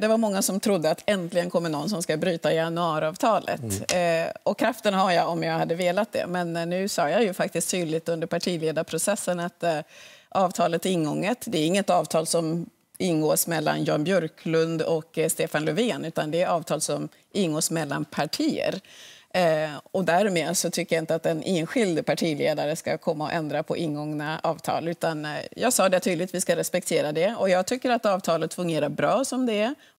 Det var många som trodde att äntligen kommer någon som ska bryta januariavtalet. Mm. Eh, och kraften har jag om jag hade velat det. Men eh, nu sa jag ju faktiskt tydligt under partiledarprocessen att eh, avtalet är ingånget. Det är inget avtal som ingås mellan Jan Björklund och eh, Stefan Löfven utan det är avtal som ingås mellan partier. Eh, och därmed så tycker jag inte att en enskild partiledare ska komma och ändra på ingångna avtal. Utan, eh, jag sa det tydligt, vi ska respektera det. Och jag tycker att avtalet fungerar bra som det är.